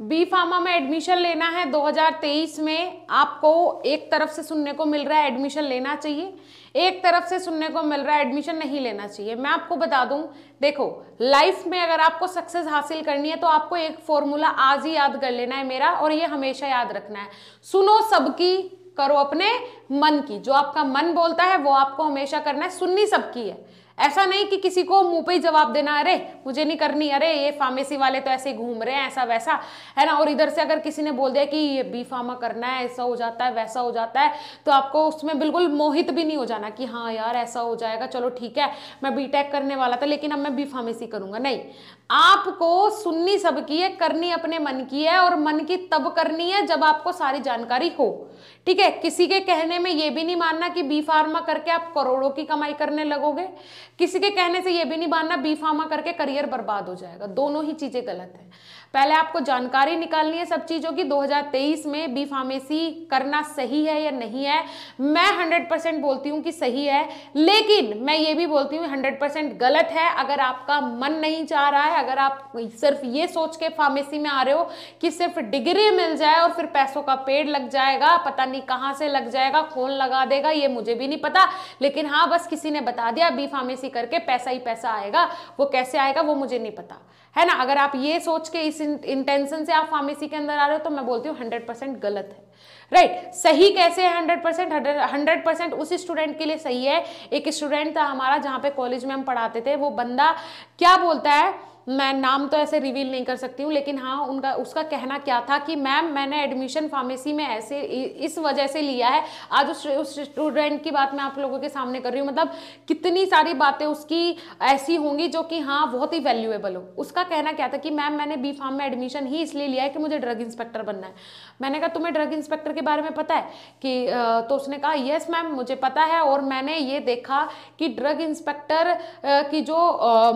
B pharma में admission लेना है 2023 में आपको एक तरफ से सुनने को मिल रहा है एडमिशन लेना चाहिए एक तरफ से सुनने को मिल रहा है एडमिशन नहीं लेना चाहिए मैं आपको बता दूं देखो लाइफ में अगर आपको सक्सेस हासिल करनी है तो आपको एक फॉर्मूला आज ही याद कर लेना है मेरा और ये हमेशा याद रखना है सुनो सबकी करो अपने मन की जो आपका मन बोलता है वो आपको हमेशा करना है सुननी सबकी है ऐसा नहीं कि किसी को मुंह पे ही जवाब देना अरे मुझे नहीं करनी अरे ये फार्मेसी वाले तो ऐसे घूम रहे हैं ऐसा वैसा है ना और इधर से अगर किसी ने बोल दिया कि ये बी फार्मा करना है ऐसा हो जाता है वैसा हो जाता है तो आपको उसमें बिल्कुल मोहित भी नहीं हो जाना कि हाँ यार ऐसा हो जाएगा चलो ठीक है मैं बी करने वाला था लेकिन अब मैं बी फार्मेसी करूंगा नहीं आपको सुननी सबकी है करनी अपने मन की है और मन की तब करनी है जब आपको सारी जानकारी हो ठीक है किसी के कहने में ये भी नहीं मानना कि बी फार्मा करके आप करोड़ों की कमाई करने लगोगे किसी के कहने से ये भी नहीं मानना बी फार्मा करके करियर बर्बाद हो जाएगा दोनों ही चीज़ें गलत है पहले आपको जानकारी निकालनी है सब चीज़ों की 2023 में बी फार्मेसी करना सही है या नहीं है मैं 100 परसेंट बोलती हूँ कि सही है लेकिन मैं ये भी बोलती हूँ 100 परसेंट गलत है अगर आपका मन नहीं चाह रहा है अगर आप सिर्फ ये सोच के फार्मेसी में आ रहे हो कि सिर्फ डिग्री मिल जाए और फिर पैसों का पेड़ लग जाएगा पता नहीं कहाँ से लग जाएगा कौन लगा देगा ये मुझे भी नहीं पता लेकिन हाँ बस किसी ने बता दिया बी फार्मेसी करके पैसा ही पैसा आएगा वो कैसे आएगा वो मुझे नहीं पता है ना अगर आप ये सोच के इस इंटेंशन से आप फार्मेसी के अंदर आ रहे हो तो मैं बोलती हूँ हंड्रेड परसेंट गलत है राइट right. सही कैसे है हंड्रेड परसेंट हंड्रेड परसेंट उस स्टूडेंट के लिए सही है एक स्टूडेंट था हमारा जहाँ पे कॉलेज में हम पढ़ाते थे वो बंदा क्या बोलता है मैं नाम तो ऐसे रिवील नहीं कर सकती हूँ लेकिन हाँ उनका उसका कहना क्या था कि मैम मैंने एडमिशन फार्मेसी में ऐसे इस वजह से लिया है आज उस उस स्टूडेंट की बात मैं आप लोगों के सामने कर रही हूँ मतलब कितनी सारी बातें उसकी ऐसी होंगी जो कि हाँ बहुत ही वैल्यूएबल हो उसका कहना क्या था कि मैम मैंने बी फार्म में एडमिशन ही इसलिए लिया है कि मुझे ड्रग इंस्पेक्टर बनना है मैंने कहा तुम्हें ड्रग इंस्पेक्टर के बारे में पता है कि तो उसने कहा यस मैम मुझे पता है और मैंने ये देखा कि ड्रग इंस्पेक्टर की जो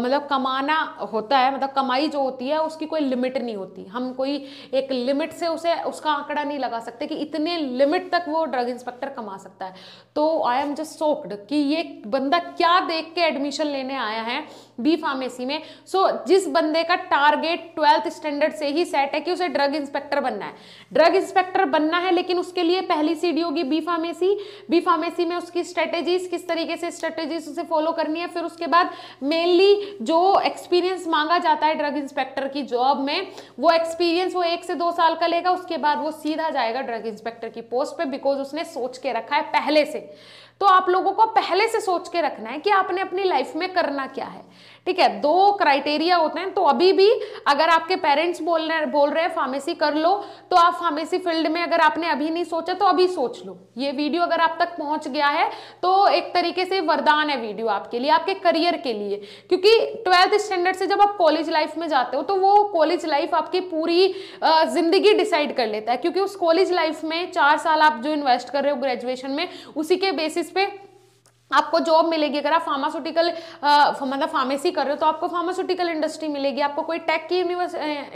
मतलब कमाना होता होता है मतलब कमाई जो होती है उसकी कोई लिमिट नहीं होती हम कोई एक लिमिट से उसे उसका आंकड़ा नहीं लगा सकते कि इतने लिमिट तक वो ड्रग इंस्पेक्टर कमा सकता है तो आई एम जस्ट सोक्ड कि ये बंदा क्या देख के एडमिशन लेने आया है बी फार्मेसी में सो so, जिस बंदे का टारगेट ट्वेल्थ स्टैंडर्ड से ही सेट है कि उसे ड्रग इंस्पेक्टर बनना है ड्रग इंस्पेक्टर बनना है लेकिन उसके लिए पहली सीडी होगी बी फार्मेसी बी फार्मेसी में उसकी स्ट्रेटेजीज किस तरीके से स्ट्रेटेजीज उसे फॉलो करनी है फिर उसके बाद मेनली जो एक्सपीरियंस मांग मांगा जाता है ड्रग इंस्पेक्टर की जॉब में वो एक्सपीरियंस वो एक से दो साल का लेगा उसके बाद वो सीधा जाएगा ड्रग इंस्पेक्टर की पोस्ट पे बिकॉज उसने सोच के रखा है पहले से तो आप लोगों को पहले से सोच के रखना है कि आपने अपनी लाइफ में करना क्या है ठीक है दो क्राइटेरिया होते हैं तो अभी भी अगर आपके पेरेंट्स बोल रहे बोल रहे हैं फार्मेसी कर लो तो आप फार्मेसी फील्ड में अगर आपने अभी नहीं सोचा तो अभी सोच लो ये वीडियो अगर आप तक पहुंच गया है तो एक तरीके से वरदान है वीडियो आपके लिए आपके करियर के लिए क्योंकि ट्वेल्थ स्टैंडर्ड से जब आप कॉलेज लाइफ में जाते हो तो वो कॉलेज लाइफ आपकी पूरी जिंदगी डिसाइड कर लेता है क्योंकि उस कॉलेज लाइफ में चार साल आप जो इन्वेस्ट कर रहे हो ग्रेजुएशन में उसी के बेसिस किस पे आपको जॉब मिलेगी अगर आप फार्मास्यूटिकल मतलब फार्मेसी कर रहे हो तो आपको फार्मास्यूटिकल इंडस्ट्री मिलेगी आपको कोई टेक की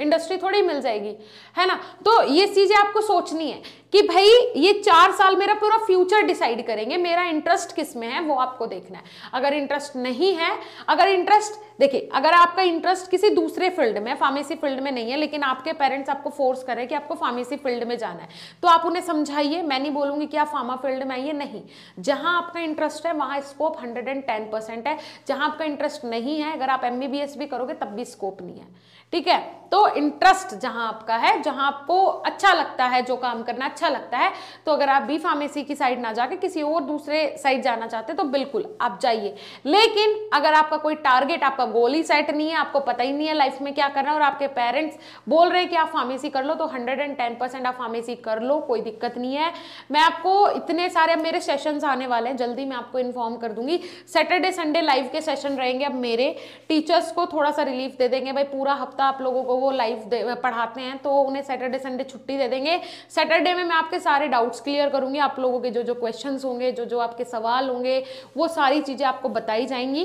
इंडस्ट्री थोड़ी मिल जाएगी है ना तो ये चीज़ें आपको सोचनी है कि भाई ये चार साल मेरा पूरा फ्यूचर डिसाइड करेंगे मेरा इंटरेस्ट किस में है वो आपको देखना है अगर इंटरेस्ट नहीं है अगर इंटरेस्ट देखिए अगर आपका इंटरेस्ट किसी दूसरे फील्ड में फार्मेसी फील्ड में नहीं है लेकिन आपके पेरेंट्स आपको फोर्स करें कि आपको फार्मेसी फील्ड में जाना है तो आप उन्हें समझाइए मैं नहीं बोलूंगी कि आप फार्मा फील्ड में आइए नहीं जहां आपका इंटरेस्ट है वहां स्कोप हंड्रेड है जहां आपका इंटरेस्ट नहीं है अगर आप एम भी करोगे तब भी स्कोप नहीं है ठीक है तो इंटरेस्ट जहां आपका है जहां आपको अच्छा लगता है जो काम करना अच्छा लगता है तो अगर आप बी फार्मेसी की साइड ना जाके किसी और दूसरे साइड जाना चाहते तो बिल्कुल आप जाइए लेकिन अगर आपका कोई टारगेट आपका गोल ही सेट नहीं है आपको पता ही नहीं है लाइफ में क्या करना है और आपके पेरेंट्स बोल रहे हैं कि आप फार्मेसी कर लो तो हंड्रेड एंड टेन परसेंट आप फार्मेसी कर लो कोई दिक्कत नहीं है मैं आपको इतने सारे मेरे सेशन आने वाले हैं जल्दी मैं आपको इन्फॉर्म कर दूंगी सैटरडे संडे लाइव के सेशन रहेंगे अब मेरे टीचर्स को थोड़ा सा रिलीफ दे देंगे भाई पूरा हफ्ता सप्ताह आप लोगों को वो लाइव पढ़ाते हैं तो उन्हें सैटरडे संडे छुट्टी दे देंगे सैटरडे में मैं आपके सारे डाउट्स क्लियर करूंगी आप लोगों के जो जो क्वेश्चन होंगे जो जो आपके सवाल होंगे वो सारी चीज़ें आपको बताई जाएंगी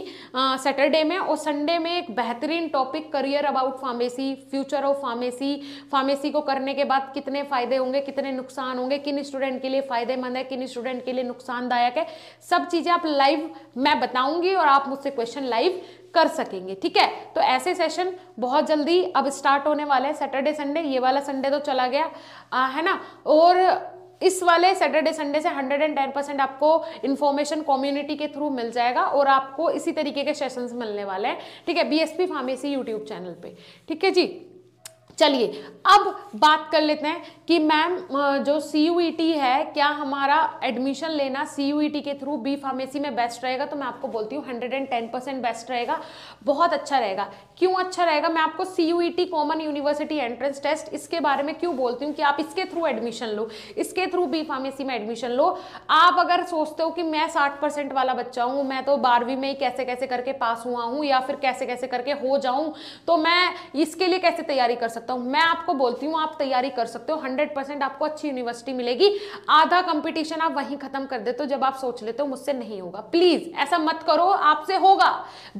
सैटरडे में और संडे में एक बेहतरीन topic career about pharmacy future of pharmacy pharmacy को करने के बाद कितने फ़ायदे होंगे कितने नुकसान होंगे किन स्टूडेंट के लिए फ़ायदेमंद है किन स्टूडेंट के लिए नुकसानदायक है सब चीज़ें आप लाइव मैं बताऊंगी और आप मुझसे क्वेश्चन लाइव कर सकेंगे ठीक है तो ऐसे सेशन बहुत जल्दी अब स्टार्ट होने वाले हैं सैटरडे संडे ये वाला संडे तो चला गया आ, है ना और इस वाले सैटरडे संडे से 110 परसेंट आपको इन्फॉर्मेशन कम्युनिटी के थ्रू मिल जाएगा और आपको इसी तरीके के सेशंस मिलने वाले हैं ठीक है बीएसपी फार्मेसी यूट्यूब चैनल पे ठीक है जी चलिए अब बात कर लेते हैं कि मैम जो सी e है क्या हमारा एडमिशन लेना सी e के थ्रू बी फार्मेसी में बेस्ट रहेगा तो मैं आपको बोलती हूँ hundred and ten percent best रहेगा बहुत अच्छा रहेगा क्यों अच्छा रहेगा मैं आपको C common university entrance test इसके बारे में क्यों बोलती हूँ कि आप इसके थ्रू एडमिशन लो इसके थ्रू बी फार्मेसी में एडमिशन लो आप अगर सोचते हो कि मैं साठ परसेंट वाला बच्चा हूँ मैं तो बारहवीं में ही कैसे कैसे करके पास हुआ हूँ या फिर कैसे कैसे करके हो जाऊँ तो मैं इसके लिए कैसे तैयारी कर सकती सकता हूं मैं आपको बोलती हूं आप तैयारी कर सकते हो हंड्रेड परसेंट आपको अच्छी यूनिवर्सिटी मिलेगी आधा कंपटीशन आप वहीं खत्म कर देते हो जब आप सोच लेते हो मुझसे नहीं होगा प्लीज ऐसा मत करो आपसे होगा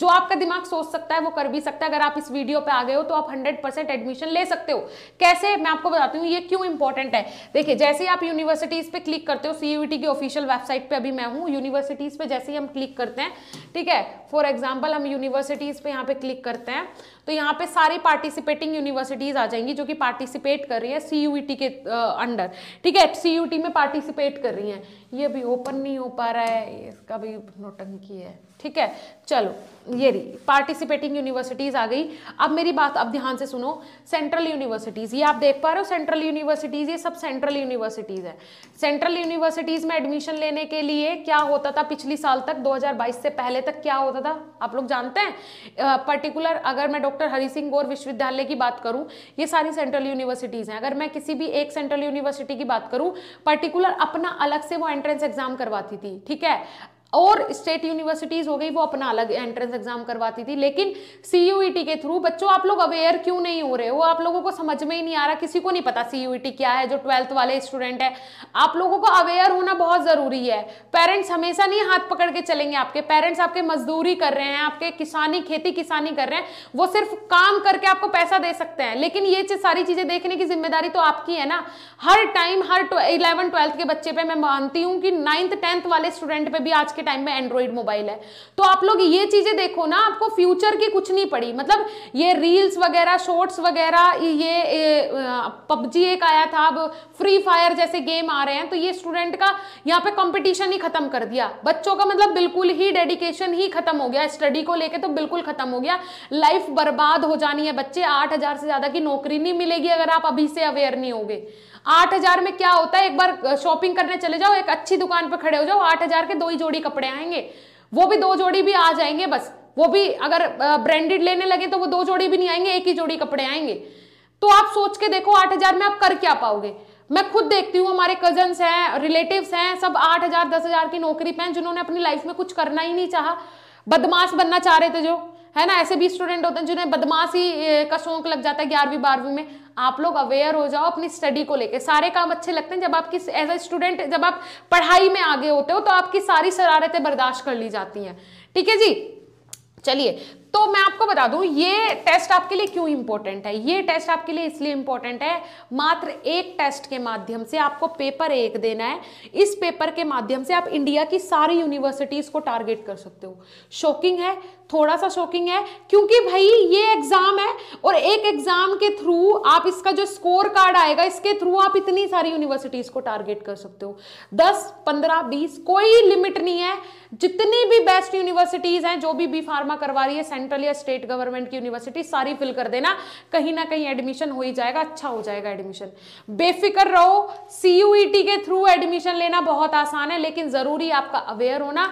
जो आपका दिमाग सोच सकता है वो कर भी सकता है अगर आप इस वीडियो पर आ गए हो तो आप हंड्रेड परसेंट एडमिशन ले सकते हो कैसे मैं आपको बताती हूँ ये क्यों इंपॉर्टेंट है देखिए जैसे ही आप यूनिवर्सिटीज पे क्लिक करते हो सीयूटी की ऑफिशियल वेबसाइट पर अभी मैं हूँ यूनिवर्सिटीज पर जैसे ही हम क्लिक करते हैं ठीक है फॉर एग्जाम्पल हम यूनिवर्सिटीज पे यहाँ पे क्लिक करते हैं तो यहाँ पे सारी पार्टिसिपेटिंग यूनिवर्सिटीज़ आ जाएंगी जो कि पार्टिसिपेट कर रही है सी e के अंडर ठीक है सी e में पार्टिसिपेट कर रही हैं ये भी ओपन नहीं हो पा रहा है इसका भी नोटंकी है ठीक है चलो ये रही पार्टिसिपेटिंग यूनिवर्सिटीज़ आ गई अब मेरी बात अब ध्यान से सुनो सेंट्रल यूनिवर्सिटीज़ ये आप देख पा रहे हो सेंट्रल यूनिवर्सिटीज़ ये सब सेंट्रल यूनिवर्सिटीज़ है सेंट्रल यूनिवर्सिटीज़ में एडमिशन लेने के लिए क्या होता था पिछली साल तक 2022 से पहले तक क्या होता था आप लोग जानते हैं पर्टिकुलर अगर मैं डॉक्टर डॉक्टर हरी सिंह गौर विश्वविद्यालय की बात करूं ये सारी सेंट्रल यूनिवर्सिटीज़ हैं अगर मैं किसी भी एक सेंट्रल यूनिवर्सिटी की बात करूं पर्टिकुलर अपना अलग से वो एंट्रेंस एग्जाम करवाती थी ठीक है और स्टेट यूनिवर्सिटीज़ हो गई वो अपना अलग एंट्रेंस एग्जाम करवाती थी लेकिन सी e के थ्रू बच्चों आप लोग अवेयर क्यों नहीं हो रहे हो आप लोगों को समझ में ही नहीं आ रहा किसी को नहीं पता सी e क्या है जो ट्वेल्थ वाले स्टूडेंट है आप लोगों को अवेयर होना बहुत ज़रूरी है पेरेंट्स हमेशा नहीं हाथ पकड़ के चलेंगे आपके पेरेंट्स आपके मजदूरी कर रहे हैं आपके किसानी खेती किसानी कर रहे हैं वो सिर्फ काम करके आपको पैसा दे सकते हैं लेकिन ये सारी चीज़ें देखने की जिम्मेदारी तो आपकी है ना हर टाइम हर इलेवन ट्वेल्थ के बच्चे पे मैं मानती हूँ कि नाइन्थ टेंथ वाले स्टूडेंट पे भी आज के टाइम में एंड्रॉइड मोबाइल है तो आप लोग ये चीजें देखो ना आपको फ्यूचर की कुछ नहीं पड़ी मतलब ये रील्स वगैरह शॉर्ट्स वगैरह ये पबजी एक आया था अब फ्री फायर जैसे गेम आ रहे हैं तो ये स्टूडेंट का यहाँ पे कॉम्पिटिशन ही खत्म कर दिया बच्चों का मतलब बिल्कुल ही डेडिकेशन ही खत्म हो गया स्टडी को लेकर तो बिल्कुल खत्म हो गया लाइफ बर्बाद हो जानी है बच्चे आठ से ज्यादा की नौकरी नहीं मिलेगी अगर आप अभी से अवेयर नहीं होगे आठ हजार में क्या होता है एक बार शॉपिंग करने चले जाओ एक अच्छी दुकान पर खड़े हो जाओ आठ हजार के दो ही जोड़ी कपड़े आएंगे वो भी दो जोड़ी भी आ जाएंगे बस वो भी अगर ब्रांडेड लेने लगे तो वो दो जोड़ी भी नहीं आएंगे एक ही जोड़ी कपड़े आएंगे तो आप सोच के देखो आठ हजार में आप कर क्या पाओगे मैं खुद देखती हूँ हमारे कजन्स हैं रिलेटिव्स हैं सब आठ हजार दस हजार की नौकरी पे हैं जिन्होंने अपनी लाइफ में कुछ करना ही नहीं चाहा बदमाश बनना चाह रहे थे जो है ना ऐसे भी स्टूडेंट होते हैं जिन्हें बदमाशी का शौक लग जाता है ग्यारहवीं बारहवीं में आप लोग अवेयर हो जाओ अपनी स्टडी को लेके सारे काम अच्छे लगते हैं जब आप किस एज ए स्टूडेंट जब आप पढ़ाई में आगे होते हो तो आपकी सारी शरारतें बर्दाश्त कर ली जाती हैं ठीक है जी चलिए तो मैं आपको बता दूं ये टेस्ट आपके लिए क्यों इंपॉर्टेंट है ये टेस्ट आपके लिए इसलिए इंपॉर्टेंट है मात्र एक टेस्ट के माध्यम से आपको पेपर एक देना है इस पेपर के माध्यम से आप इंडिया की सारी यूनिवर्सिटीज़ को टारगेट कर सकते हो शॉकिंग है थोड़ा सा शॉकिंग है क्योंकि भाई ये एग्ज़ाम है और एक एग्ज़ाम के थ्रू आप इसका जो स्कोर कार्ड आएगा इसके थ्रू आप इतनी सारी यूनिवर्सिटीज़ को टारगेट कर सकते हो दस पंद्रह बीस कोई लिमिट नहीं है जितनी भी बेस्ट यूनिवर्सिटीज़ हैं जो भी बी फार्मा करवा रही है सेंट्रल या स्टेट गवर्नमेंट की यूनिवर्सिटी सारी फिल कर देना कहीं ना कहीं एडमिशन हो ही जाएगा अच्छा हो जाएगा एडमिशन बेफिक्र रहो सी e के थ्रू एडमिशन लेना बहुत आसान है लेकिन ज़रूरी आपका अवेयर होना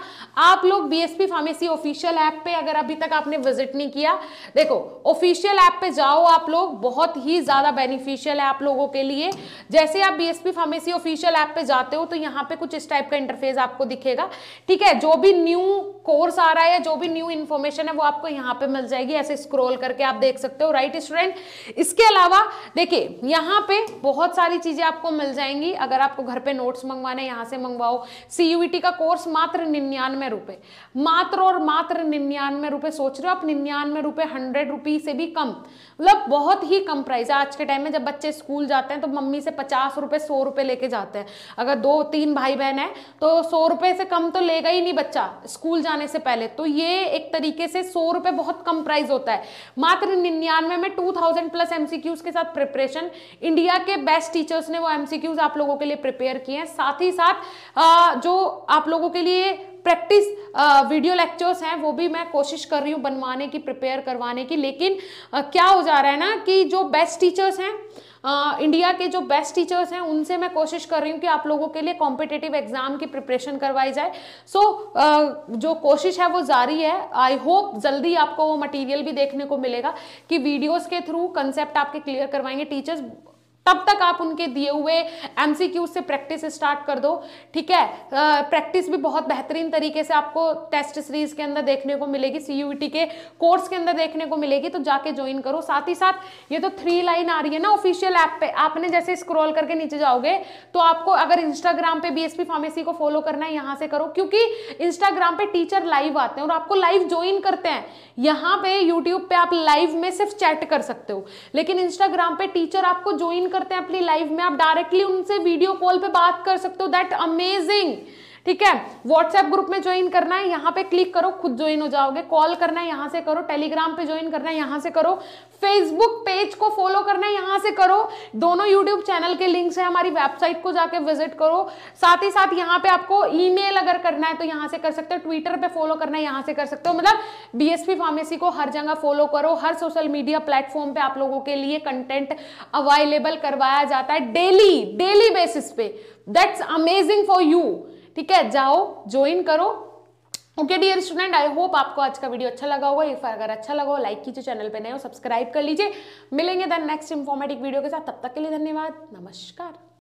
आप लोग बीएसपी फार्मेसी ऑफिशियल ऐप पे अगर अभी तक आपने विजिट नहीं किया देखो ऑफिशियल ऐप पे जाओ आप लोग बहुत ही ज़्यादा बेनिफिशियल है आप लोगों के लिए जैसे आप बीएसपी फार्मेसी ऑफिशियल ऐप पे जाते हो तो यहाँ पे कुछ इस टाइप का इंटरफेस आपको दिखेगा ठीक है जो भी न्यू कोर्स आ रहा है जो भी न्यू इन्फॉर्मेशन है वो आपको यहाँ यहां पे मिल जाएगी ऐसे स्क्रॉल करके आप देख सकते हो राइट स्टूडेंट इसके अलावा देखिए यहां पे बहुत सारी चीज़ें आपको मिल जाएंगी अगर आपको घर पे नोट्स मंगवाने यहां से मंगवाओ सी e का कोर्स मात्र निन्यानवे रुपए मात्र और मात्र निन्यानवे रुपए सोच रहे हो आप निन्यानवे रुपए हंड्रेड रुपी से भी कम मतलब बहुत ही कम प्राइस है आज के टाइम में जब बच्चे स्कूल जाते हैं तो मम्मी से पचास रुपए सौ रुपए लेके जाते हैं अगर दो तीन भाई बहन है तो सौ रुपए से कम तो लेगा ही नहीं बच्चा स्कूल जाने से पहले तो ये एक तरीके से सौ रुपए में बहुत कम प्राइस होता है मात्र निन्यानवे में टू थाउजेंड प्लस एमसीक्यूज के साथ प्रिपरेशन इंडिया के बेस्ट टीचर्स ने वो एमसीक्यूज आप लोगों के लिए प्रिपेयर किए हैं साथ ही साथ जो आप लोगों के लिए प्रैक्टिस वीडियो लेक्चर्स हैं वो भी मैं कोशिश कर रही हूँ बनवाने की प्रिपेयर करवाने की लेकिन आ, क्या हो जा रहा है ना कि जो बेस्ट टीचर्स हैं इंडिया के जो बेस्ट टीचर्स हैं उनसे मैं कोशिश कर रही हूँ कि आप लोगों के लिए कॉम्पिटेटिव एग्जाम की प्रिपरेशन करवाई जाए सो so, जो कोशिश है वो जारी है आई होप जल्दी आपको वो मटीरियल भी देखने को मिलेगा कि वीडियोज़ के थ्रू कंसेप्ट आपके क्लियर करवाएंगे टीचर्स तब तक आप उनके दिए हुए एमसीक्यू से प्रैक्टिस स्टार्ट कर दो ठीक है प्रैक्टिस भी बहुत बेहतरीन तरीके से आपको टेस्ट सीरीज के अंदर देखने को मिलेगी टी e के कोर्स के अंदर देखने को मिलेगी तो जाके ज्वाइन करो साथ ही साथ ये तो थ्री लाइन आ रही है ना ऑफिशियल ऐप पे आपने जैसे स्क्रॉल करके नीचे जाओगे तो आपको अगर इंस्टाग्राम पे पी फार्मेसी को फॉलो करना है यहाँ से करो क्योंकि इंस्टाग्राम पे टीचर लाइव आते हैं और आपको लाइव ज्वाइन करते हैं यहाँ पे यूट्यूब पे आप लाइव में सिर्फ चैट कर सकते हो लेकिन इंस्टाग्राम पे टीचर आपको ज्वाइन करते हैं अपनी लाइफ में आप डायरेक्टली उनसे वीडियो कॉल पे बात कर सकते हो दैट अमेजिंग ठीक है व्हाट्सएप ग्रुप में ज्वाइन करना है यहाँ पे क्लिक करो खुद ज्वाइन हो जाओगे कॉल करना है यहाँ से करो टेलीग्राम पे ज्वाइन करना है यहाँ से करो फेसबुक पेज को फॉलो करना है यहां से करो दोनों यूट्यूब चैनल के लिंक है हमारी वेबसाइट को जाके विजिट करो साथ ही साथ यहाँ पे आपको ईमेल अगर करना है तो यहाँ से कर सकते हो ट्विटर पे फॉलो करना है यहाँ से कर सकते हो मतलब बीएसपी फार्मेसी को हर जगह फॉलो करो हर सोशल मीडिया प्लेटफॉर्म पे आप लोगों के लिए कंटेंट अवेलेबल करवाया जाता है डेली डेली बेसिस पे दैट्स अमेजिंग फॉर यू ठीक है जाओ ज्वाइन करो okay dear student I hope आपको आज का वीडियो अच्छा लगा होगा इफ अगर अच्छा लगा हो लाइक कीजिए चैनल पे नए हो सब्सक्राइब कर लीजिए मिलेंगे देन नेक्स्ट इन्फॉर्मेटिव वीडियो के साथ तब तक के लिए धन्यवाद नमस्कार